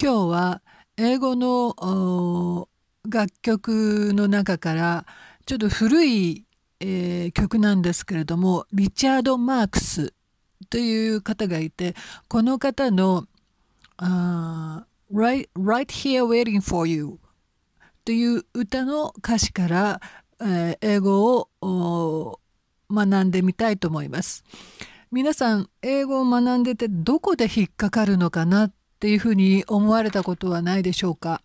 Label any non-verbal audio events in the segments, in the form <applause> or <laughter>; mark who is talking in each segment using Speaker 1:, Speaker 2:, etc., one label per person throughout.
Speaker 1: 今日は英語の楽曲の中からちょっと古い、えー、曲なんですけれどもリチャード・マークスという方がいてこの方の right, h e r e Waiting for You」という歌の歌詞から、えー、英語を学んでみたいと思います。皆さん英語を学んでてどこで引っかかるのかなっていうふうに思われたことはないでしょうか。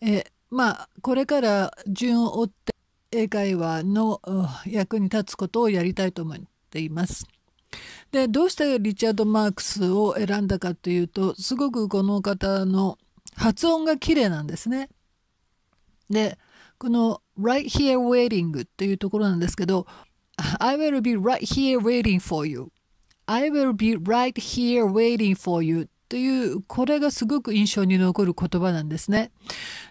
Speaker 1: えまあこれから順を追って英会話の役に立つことをやりたいと思っています。でどうしてリチャード・マークスを選んだかというとすごくこの方の発音が綺麗なんですね。でこの right here waiting というところなんですけど I will be right here waiting for you I will be right here waiting for you というこれがすごく印象に残る言葉なんですね。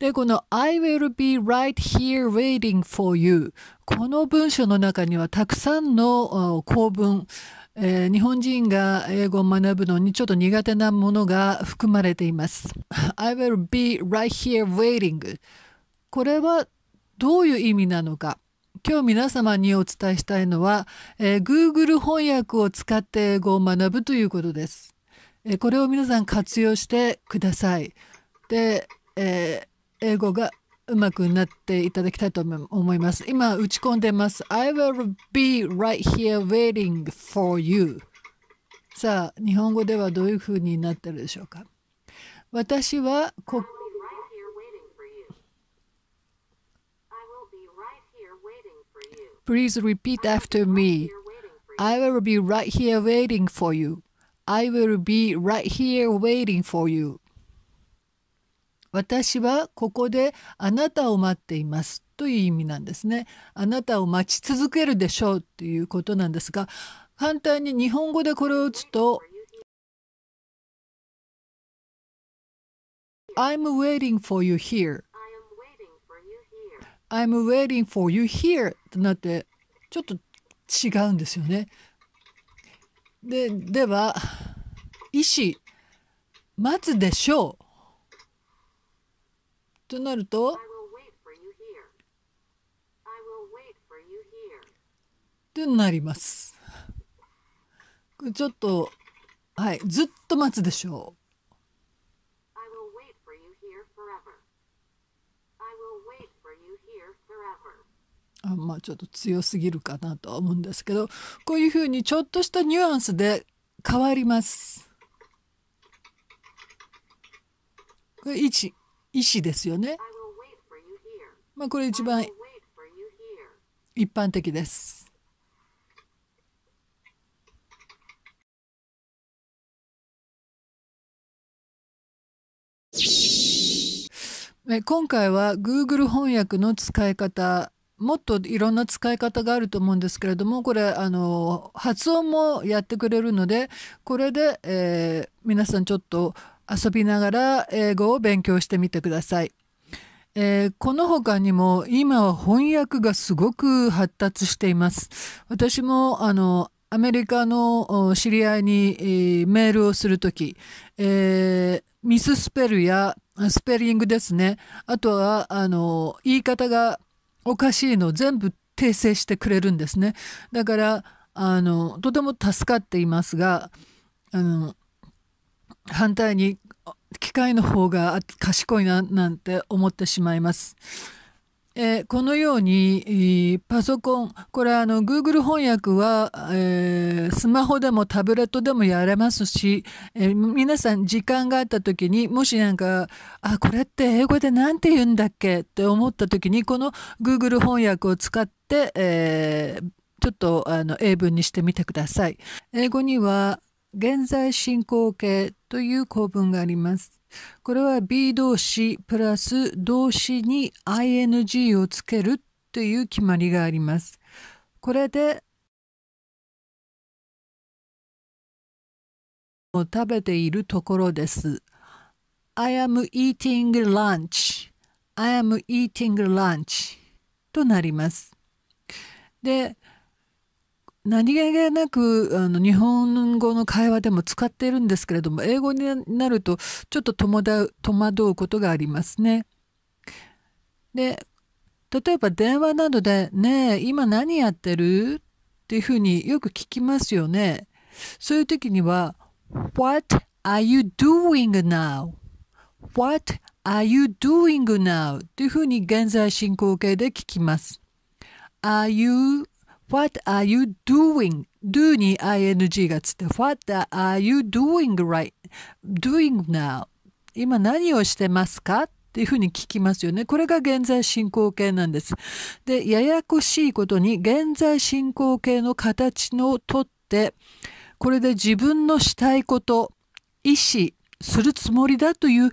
Speaker 1: でこの「I will be right here waiting for you」この文章の中にはたくさんの構文えー、日本人が英語を学ぶのにちょっと苦手なものが含まれています。<laughs> I will be right here waiting これはどういう意味なのか今日皆様にお伝えしたいのは、えー、Google 翻訳を使って英語を学ぶということです。これを皆さん活用してください。で、えー、英語がうまくなっていただきたいと思います。今打ち込んでます。I will be right here waiting for you. さあ、日本語ではどういうふうになってるでしょうか私はこ「Please repeat after me. I will be right here waiting for you. I will be right here waiting for you. 私はここであなたを待っていますという意味なんですね。あなたを待ち続けるでしょうということなんですが、簡単に日本語でこれを打つと、I'm waiting for you here. I'm waiting for you here となってちょっと違うんですよね。で、では、医師待つでしょう。となるととなります。ちょっとはいずっと待つでしょう。あまあちょっと強すぎるかなとは思うんですけどこういうふうにちょっとしたニュアンスで変わります。これ意思、意ですよね。まあ、これ一番一般的です。今回は Google 翻訳の使い方もっといろんな使い方があると思うんですけれどもこれあの発音もやってくれるのでこれで、えー、皆さんちょっと遊びながら英語を勉強してみてください。えー、この他にも今は翻訳がすごく発達しています。私もあのアメリカの知り合いに、えー、メールをするとき、えー、ミススペルやスペリングですね。あとはあの言い方がおかしいの全部訂正してくれるんですね。だからあのとても助かっていますが、あの反対に機械の方が賢いななんて思ってしまいます。えー、このように、えー、パソコンこれあの Google 翻訳は、えー、スマホでもタブレットでもやれますし、え皆さん時間があった時にもしなんかあこれって英語で何て言うんだっけって思った時にこの Google 翻訳を使って、えちょっとあの英文にしてみてください。英語には現在進行形という構文があります。これは B 動詞プラス動詞に ing をつけるという決まりがあります。これでを食べているところです。I am eating lunch. I am eating lunch. となります。で、何気なくあの日本語の会話でも使っているんですけれども英語になるとちょっと戸惑うことがありますね。で例えば電話などで「ねえ今何やってる?」っていうふうによく聞きますよね。そういう時には「What are you doing now?」「What are you doing now?」っていうふうに現在進行形で聞きます。Are you What are you doing? do に ing がつって What are you doing right? doing now? 今何をしてますかっていうふうに聞きますよね。これが現在進行形なんです。で、ややこしいことに現在進行形の形をとって、これで自分のしたいこと、意思、するつもりだという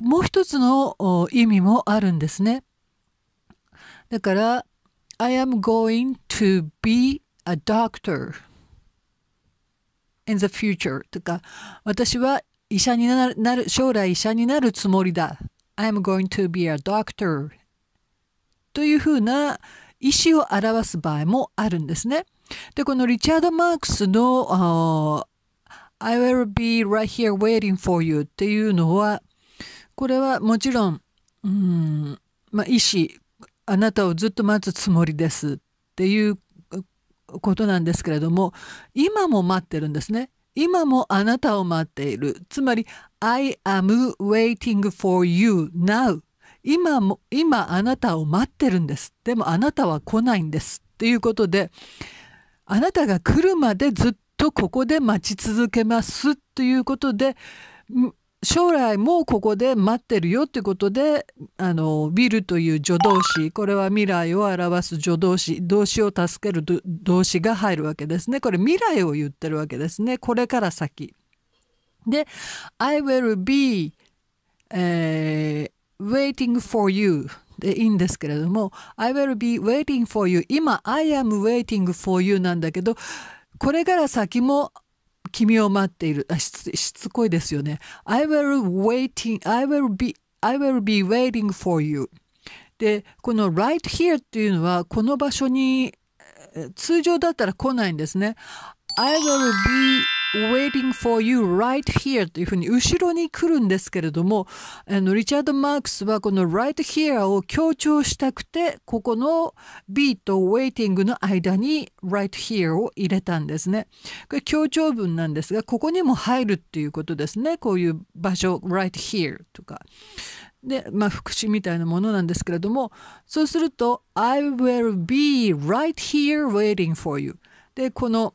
Speaker 1: もう一つの意味もあるんですね。だから I am going to be a doctor in the future とか私は医者になる将来医者になるつもりだ I am going to be a doctor というふうな意思を表す場合もあるんですね。で、このリチャード・マークスの I will be right here waiting for you っていうのはこれはもちろん、うんまあ、意思あなたをずっと待つつもりですっていうことなんですけれども今も待ってるんですね今もあなたを待っているつまり I am waiting for you now 今も今あなたを待ってるんですでもあなたは来ないんですっていうことであなたが来るまでずっとここで待ち続けますということで将来もここで待ってるよということであのビルという助動詞これは未来を表す助動詞動詞を助ける動詞が入るわけですねこれ未来を言ってるわけですねこれから先で「I will be、えー、waiting for you」でいいんですけれども「I will be waiting for you」今「I am waiting for you」なんだけどこれから先も「君を待っているあしつしつこいですよね I will waiting I will be I will be waiting for you でこの right here っていうのはこの場所に通常だったら来ないんですね I will be waiting for you right here というふうに後ろに来るんですけれどもあのリチャード・マークスはこの right here を強調したくてここの B と waiting の間に right here を入れたんですね。これ強調文なんですがここにも入るっていうことですねこういう場所 right here とか。で、まあ、副詞みたいなものなんですけれどもそうすると I will be right here waiting for you でこの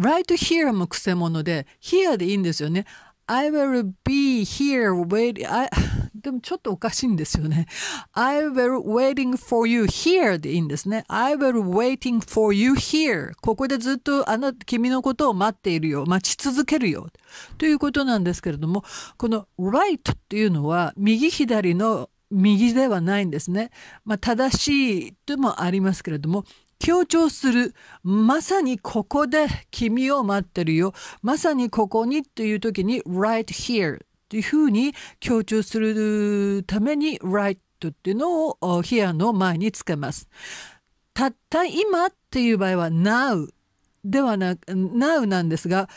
Speaker 1: right here もくせ者で here でいいんですよね I will be here wait I <laughs> でもちょっとおかしいんですよね I will waiting for you here でいいんですね I will waiting for you here ここでずっとあな君のことを待っているよ待ち続けるよということなんですけれどもこの right っていうのは右左の右ではないんですね。まあ、正しいともありますけれども、強調するまさにここで君を待ってるよまさにここにっていう時に right here というふうに強調するために right っていうのを here の前につけます。たった今っていう場合は now ではなく now なんですが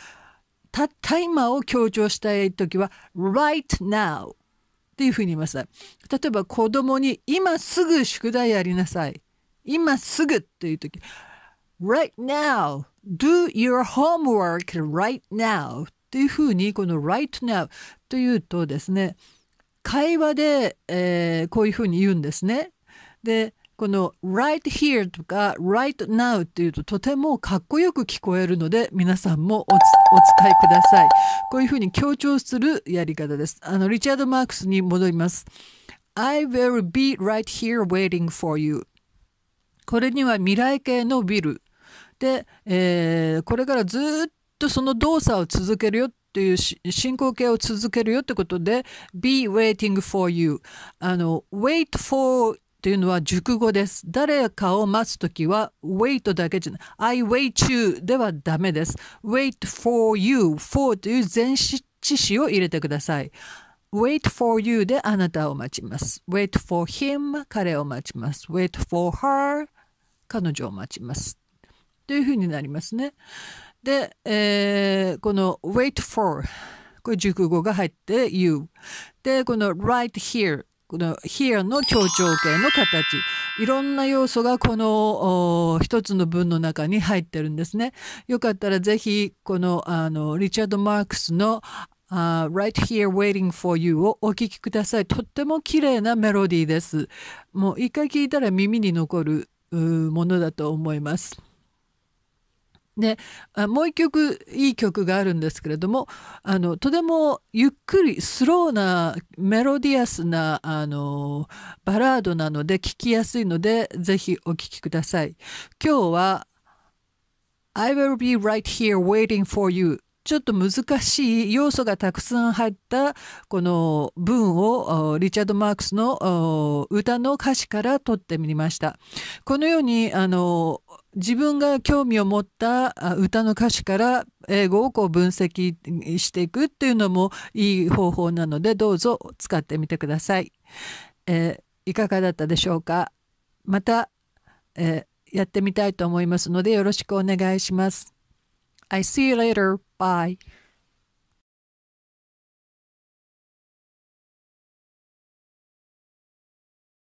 Speaker 1: たった今を強調したい時は right now っていうふうに言います。例えば子供に今すぐ宿題やりなさい。今すぐっていう時 right now do your homework right now っていうふうにこの right now というとですね会話で、えー、こういうふうに言うんですね。でこの right here とか right now っていうととてもかっこよく聞こえるので皆さんもお使いください。こういうふうに強調するやり方です。あのリチャード・マークスに戻ります。I will be right here waiting for you. これには未来形のビルで、えー、これからずっとその動作を続けるよという進行形を続けるよってことで be waiting for you あの wait for というのは熟語です。誰かを待つときは wait だけじゃない。I wait you ではダメです。wait for you for という前置詞を入れてください。wait for you であなたを待ちます。wait for him 彼を待ちます。wait for her 彼女を待ちます。というふうになりますね。で、えー、この wait for これ熟語が入って you でこの right here この here の協調形の形いろんな要素がこの一つの文の中に入ってるんですね。よかったらぜひこのあのリチャード・マークスの Right Here Waiting for You をお聴きください。とっても綺麗なメロディーです。もう一回聴いたら耳に残るものだと思います。でもう一曲いい曲があるんですけれどもあのとてもゆっくりスローなメロディアスなあのバラードなので聴きやすいのでぜひお聴きください。今日は I will be right here waiting for you ちょっと難しい要素がたくさん入ったこの文をリチャード・マークスの歌の歌詞から取ってみました。このようにあの自分が興味を持った歌の歌詞から英語をこう分析していくっていうのもいい方法なのでどうぞ使ってみてください。えー、いかがだったでしょうかまた、えー、やってみたいと思いますのでよろしくお願いします。I see you later. Bye.